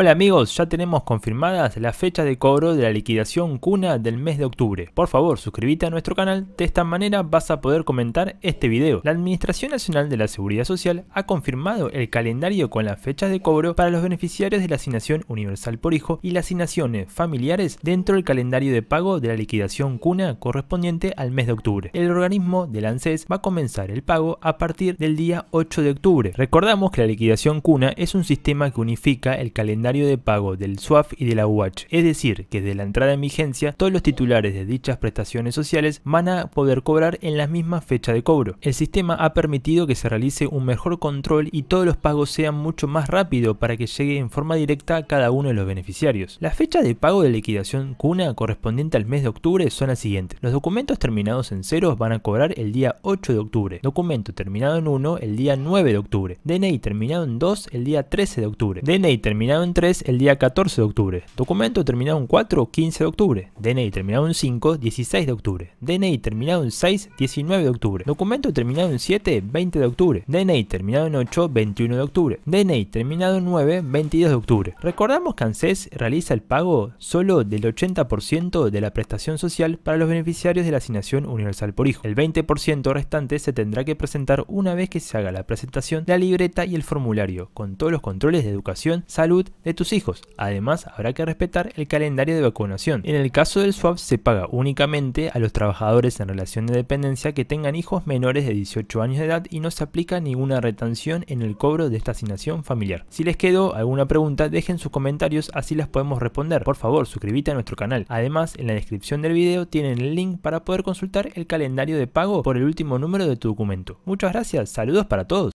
Hola amigos, ya tenemos confirmadas las fechas de cobro de la liquidación cuna del mes de octubre. Por favor, suscríbete a nuestro canal, de esta manera vas a poder comentar este video. La Administración Nacional de la Seguridad Social ha confirmado el calendario con las fechas de cobro para los beneficiarios de la asignación universal por hijo y las asignaciones familiares dentro del calendario de pago de la liquidación cuna correspondiente al mes de octubre. El organismo del ANSES va a comenzar el pago a partir del día 8 de octubre. Recordamos que la liquidación cuna es un sistema que unifica el calendario de pago del SUAF y de la UH, es decir, que desde la entrada en vigencia todos los titulares de dichas prestaciones sociales van a poder cobrar en la misma fecha de cobro. El sistema ha permitido que se realice un mejor control y todos los pagos sean mucho más rápido para que llegue en forma directa a cada uno de los beneficiarios. Las fechas de pago de liquidación CUNA correspondiente al mes de octubre son las siguientes. Los documentos terminados en ceros van a cobrar el día 8 de octubre, documento terminado en 1 el día 9 de octubre, DNI terminado en 2 el día 13 de octubre, DNI terminado en el día 14 de octubre, documento terminado en 4 15 de octubre, DNI terminado en 5 16 de octubre, DNI terminado en 6 19 de octubre, documento terminado en 7 20 de octubre, DNI terminado en 8 21 de octubre, DNI terminado en 9 22 de octubre. Recordamos que ANSES realiza el pago solo del 80% de la prestación social para los beneficiarios de la asignación universal por hijo. El 20% restante se tendrá que presentar una vez que se haga la presentación de la libreta y el formulario, con todos los controles de educación, salud, de tus hijos. Además, habrá que respetar el calendario de vacunación. En el caso del swap se paga únicamente a los trabajadores en relación de dependencia que tengan hijos menores de 18 años de edad y no se aplica ninguna retención en el cobro de esta asignación familiar. Si les quedó alguna pregunta, dejen sus comentarios, así las podemos responder. Por favor, suscríbete a nuestro canal. Además, en la descripción del video tienen el link para poder consultar el calendario de pago por el último número de tu documento. Muchas gracias, saludos para todos.